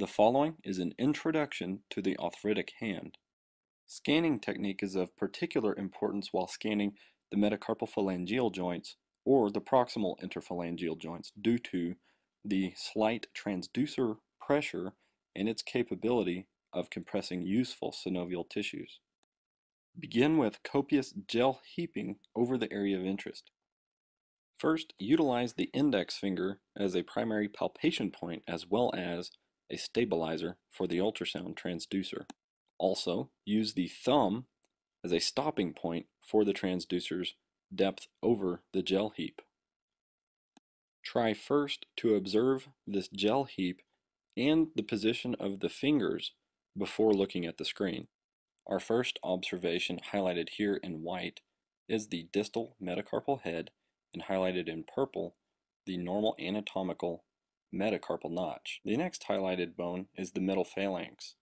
The following is an introduction to the arthritic hand. Scanning technique is of particular importance while scanning the metacarpophalangeal joints or the proximal interphalangeal joints due to the slight transducer pressure and its capability of compressing useful synovial tissues. Begin with copious gel heaping over the area of interest. First, utilize the index finger as a primary palpation point as well as a stabilizer for the ultrasound transducer. Also, use the thumb as a stopping point for the transducer's depth over the gel heap. Try first to observe this gel heap and the position of the fingers before looking at the screen. Our first observation, highlighted here in white, is the distal metacarpal head, and highlighted in purple, the normal anatomical metacarpal notch. The next highlighted bone is the middle phalanx.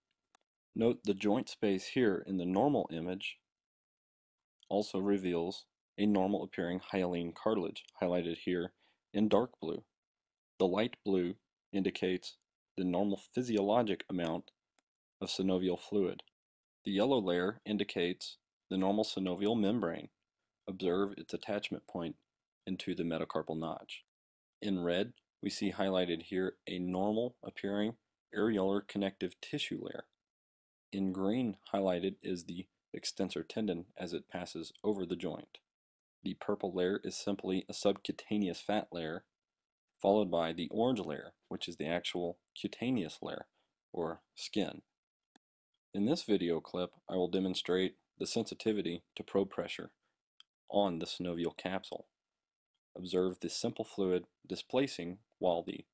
Note the joint space here in the normal image also reveals a normal appearing hyaline cartilage, highlighted here in dark blue. The light blue indicates the normal physiologic amount of synovial fluid. The yellow layer indicates the normal synovial membrane. Observe its attachment point into the metacarpal notch. In red we see highlighted here a normal appearing areolar connective tissue layer. In green highlighted is the extensor tendon as it passes over the joint. The purple layer is simply a subcutaneous fat layer, followed by the orange layer, which is the actual cutaneous layer, or skin. In this video clip, I will demonstrate the sensitivity to probe pressure on the synovial capsule observe the simple fluid displacing while the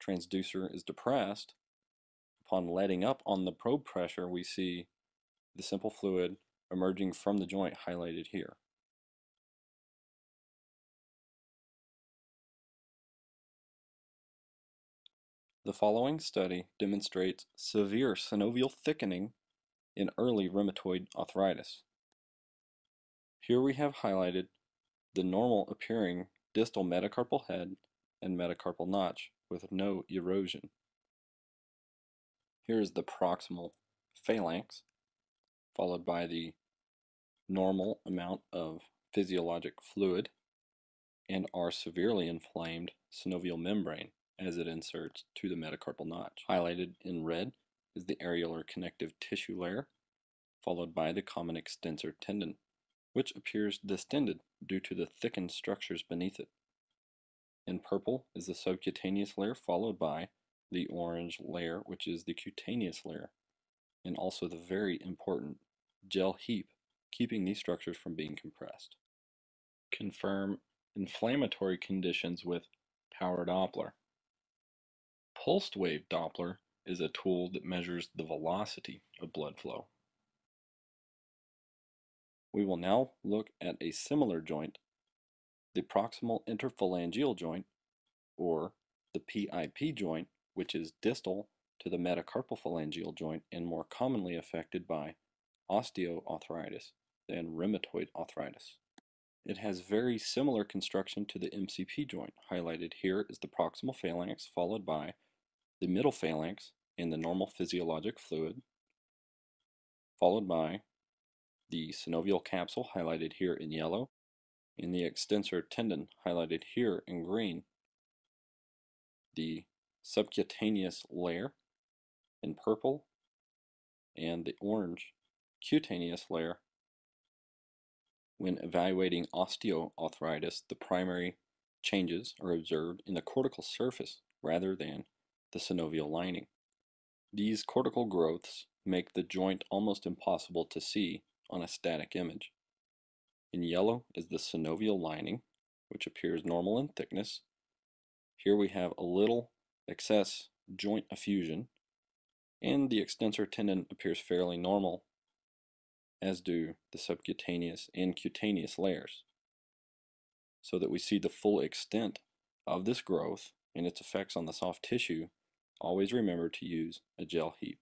transducer is depressed. Upon letting up on the probe pressure, we see the simple fluid emerging from the joint highlighted here. The following study demonstrates severe synovial thickening in early rheumatoid arthritis. Here we have highlighted the normal appearing distal metacarpal head and metacarpal notch with no erosion. Here is the proximal phalanx, followed by the normal amount of physiologic fluid and our severely inflamed synovial membrane as it inserts to the metacarpal notch. Highlighted in red is the areolar connective tissue layer, followed by the common extensor tendon which appears distended due to the thickened structures beneath it. In purple is the subcutaneous layer followed by the orange layer, which is the cutaneous layer, and also the very important gel heap, keeping these structures from being compressed. Confirm inflammatory conditions with power Doppler. Pulsed wave Doppler is a tool that measures the velocity of blood flow we will now look at a similar joint, the proximal interphalangeal joint, or the PIP joint, which is distal to the metacarpophalangeal joint and more commonly affected by osteoarthritis than rheumatoid arthritis. It has very similar construction to the MCP joint. Highlighted here is the proximal phalanx followed by the middle phalanx and the normal physiologic fluid, followed by the synovial capsule highlighted here in yellow, and the extensor tendon highlighted here in green, the subcutaneous layer in purple, and the orange cutaneous layer. When evaluating osteoarthritis, the primary changes are observed in the cortical surface rather than the synovial lining. These cortical growths make the joint almost impossible to see on a static image. In yellow is the synovial lining, which appears normal in thickness. Here we have a little excess joint effusion, and the extensor tendon appears fairly normal, as do the subcutaneous and cutaneous layers, so that we see the full extent of this growth and its effects on the soft tissue, always remember to use a gel heap.